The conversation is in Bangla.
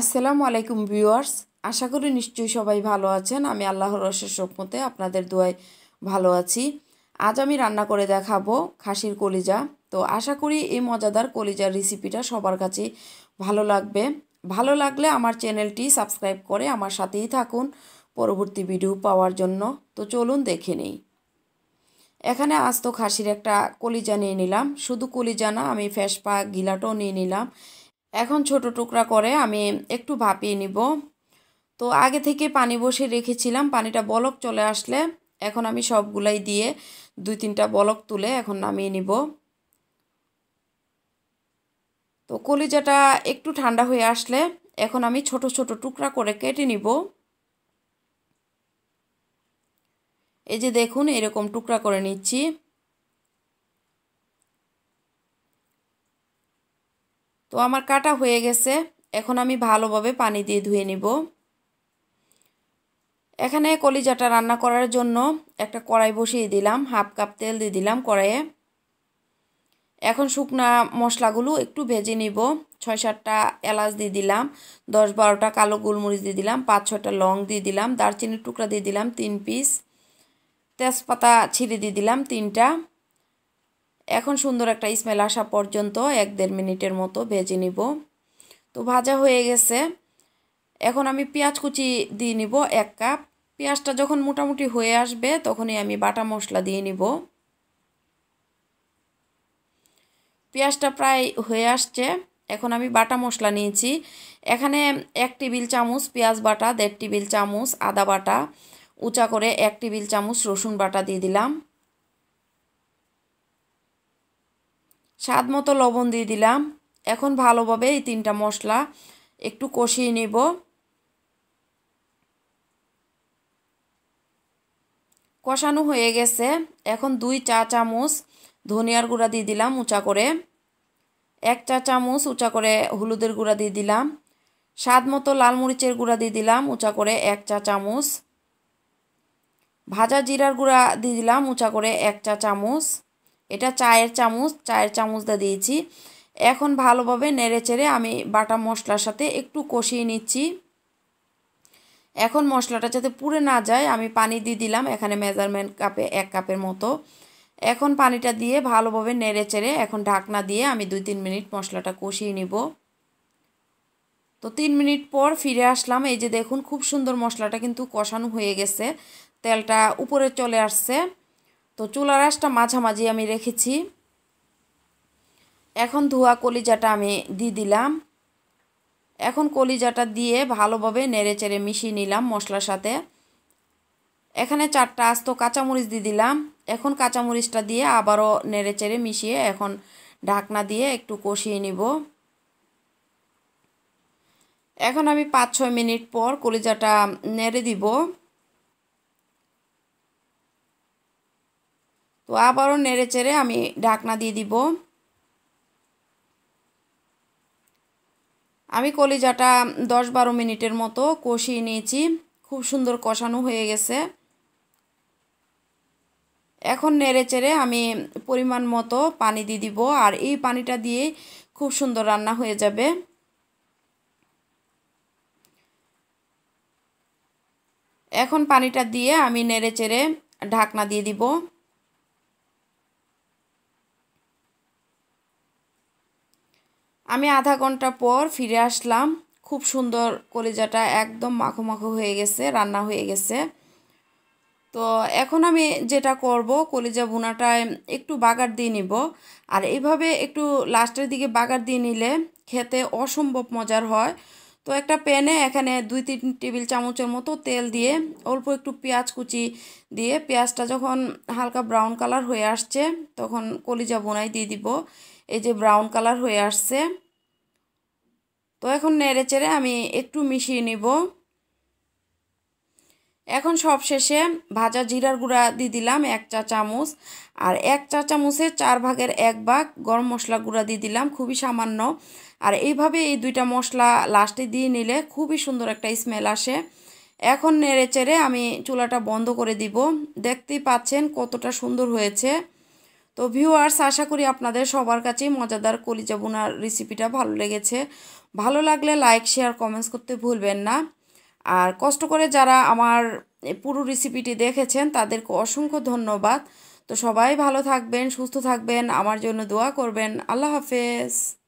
আসসালামু আলাইকুম ভিউয়ার্স আশা করি নিশ্চয়ই সবাই ভালো আছেন আমি আল্লাহর রসের মতে আপনাদের দোয়ায় ভালো আছি আজ আমি রান্না করে দেখাবো খাসির কলিজা তো আশা করি এই মজাদার কলিজার রেসিপিটা সবার কাছে ভালো লাগবে ভালো লাগলে আমার চ্যানেলটি সাবস্ক্রাইব করে আমার সাথেই থাকুন পরবর্তী ভিডিও পাওয়ার জন্য তো চলুন দেখে নিই এখানে আস্ত খাসির একটা কলিজা নিয়ে নিলাম শুধু কলিজা না আমি ফ্যাসপা গিলাটও নিয়ে নিলাম এখন ছোট টুকরা করে আমি একটু ভাপিয়ে নিব তো আগে থেকে পানি বসে রেখেছিলাম পানিটা বলক চলে আসলে এখন আমি সবগুলাই দিয়ে দুই তিনটা বলক তুলে এখন নামিয়ে নিব তো কলিজাটা একটু ঠান্ডা হয়ে আসলে এখন আমি ছোট ছোট টুকরা করে কেটে নিব এই যে দেখুন এরকম টুকরা করে নিচ্ছি তো আমার কাটা হয়ে গেছে এখন আমি ভালোভাবে পানি দিয়ে ধুয়ে নিব এখানে কলিজাটা রান্না করার জন্য একটা কড়াই বসিয়ে দিলাম হাফ কাপ তেল দিয়ে দিলাম কড়াইয়ে এখন শুকনা মশলাগুলো একটু ভেজে নিব ছয় সাতটা এলাচ দিয়ে দিলাম দশ বারোটা কালো গোলমরিচ দিয়ে দিলাম পাঁচ ছটা লং দিয়ে দিলাম দারচিনির টুকরা দিয়ে দিলাম তিন পিস তেজপাতা ছিঁড়ে দিয়ে দিলাম তিনটা এখন সুন্দর একটা স্মেল আসা পর্যন্ত এক দেড় মিনিটের মতো ভেজে নিব তো ভাজা হয়ে গেছে এখন আমি পেঁয়াজ কুচি দিয়ে নিব এক কাপ পেঁয়াজটা যখন মোটামুটি হয়ে আসবে তখনই আমি বাটা মশলা দিয়ে নিব পেঁয়াজটা প্রায় হয়ে আসছে এখন আমি বাটা মশলা নিয়েছি এখানে এক টেবিল চামচ পেঁয়াজ বাটা দেড় টেবিল চামচ আদা বাটা উঁচা করে এক টেবিল চামচ রসুন বাটা দিয়ে দিলাম স্বাদ মতো লবণ দিয়ে দিলাম এখন ভালোভাবে এই তিনটা মশলা একটু কষিয়ে নেব কষানো হয়ে গেছে এখন দুই চা চামচ ধনিয়ার গুঁড়া দিয়ে দিলাম উঁচা করে এক চা চামচ উঁচা করে হলুদের গুঁড়া দিয়ে দিলাম স্বাদ মতো লাল মরিচের গুঁড়া দিয়ে দিলাম উঁচা করে এক চা চামচ ভাজা জিরার গুঁড়া দিয়ে দিলাম উঁচা করে এক চা চামচ এটা চায়ের চামচ চায়ের চামচটা দিয়েছি এখন ভালোভাবে নেড়ে চেড়ে আমি বাটা মশলার সাথে একটু কষিয়ে নিচ্ছি এখন মশলাটা যাতে পুড়ে না যায় আমি পানি দিয়ে দিলাম এখানে মেজারমেন্ট কাপে এক কাপের মতো এখন পানিটা দিয়ে ভালোভাবে নেড়ে চেড়ে এখন ঢাকনা দিয়ে আমি দুই তিন মিনিট মশলাটা কষিয়ে নিব তো তিন মিনিট পর ফিরে আসলাম এই যে দেখুন খুব সুন্দর মশলাটা কিন্তু কষানো হয়ে গেছে তেলটা উপরে চলে আসছে তো চুলার আঁশটা মাঝামাঝি আমি রেখেছি এখন ধোয়া কলিজাটা আমি দিয়ে দিলাম এখন কলিজাটা দিয়ে ভালোভাবে নেড়ে চেড়ে মিশিয়ে নিলাম মশলার সাথে এখানে চারটা আস্ত কাঁচামরিচ দিয়ে দিলাম এখন কাঁচামরিচটা দিয়ে আবারও নেড়ে চেড়ে মিশিয়ে এখন ঢাকনা দিয়ে একটু কষিয়ে নিব এখন আমি পাঁচ ছয় মিনিট পর কলিজাটা নেড়ে দিব তো আবারও নেড়ে চেড়ে আমি ঢাকনা দিয়ে দিব আমি কলিজাটা দশ বারো মিনিটের মতো কষিয়ে নিয়েছি খুব সুন্দর কষানো হয়ে গেছে এখন নেড়ে চেড়ে আমি পরিমাণ মতো পানি দিয়ে দিব আর এই পানিটা দিয়ে খুব সুন্দর রান্না হয়ে যাবে এখন পানিটা দিয়ে আমি নেড়ে চেড়ে ঢাকনা দিয়ে দিব আমি আধা ঘন্টা পর ফিরে আসলাম খুব সুন্দর কলিজাটা একদম মাখো মাখো হয়ে গেছে রান্না হয়ে গেছে তো এখন আমি যেটা করব কলিজা বোনাটায় একটু বাগার দিয়ে নিব আর এইভাবে একটু লাস্টের দিকে বাগার দিয়ে নিলে খেতে অসম্ভব মজার হয় তো একটা প্যানে এখানে দুই তিন টেবিল চামচের মতো তেল দিয়ে অল্প একটু পেঁয়াজ কুচি দিয়ে পেঁয়াজটা যখন হালকা ব্রাউন কালার হয়ে আসছে তখন কলিজা বোনাই দিয়ে দিব এই যে ব্রাউন কালার হয়ে আসছে তো এখন নেড়ে চেড়ে আমি একটু মিশিয়ে নিব এখন সব শেষে ভাজা জিরার গুঁড়া দিয়ে দিলাম এক চা চামচ আর এক চা চামচের চার ভাগের এক ভাগ গরম মশলা গুঁড়া দিয়ে দিলাম খুবই সামান্য আর এইভাবে এই দুইটা মশলা লাস্টে দিয়ে নিলে খুবই সুন্দর একটা স্মেল আসে এখন নেড়ে চেড়ে আমি চুলাটা বন্ধ করে দিব দেখতেই পাচ্ছেন কতটা সুন্দর হয়েছে তো ভিউয়ার্স আশা করি আপনাদের সবার কাছেই মজাদার কলিজা বোনার রেসিপিটা ভালো লেগেছে ভালো লাগলে লাইক শেয়ার কমেন্টস করতে ভুলবেন না আর কষ্ট করে যারা আমার পুরো রেসিপিটি দেখেছেন তাদেরকে অসংখ্য ধন্যবাদ তো সবাই ভালো থাকবেন সুস্থ থাকবেন আমার জন্য দোয়া করবেন আল্লাহ হাফেজ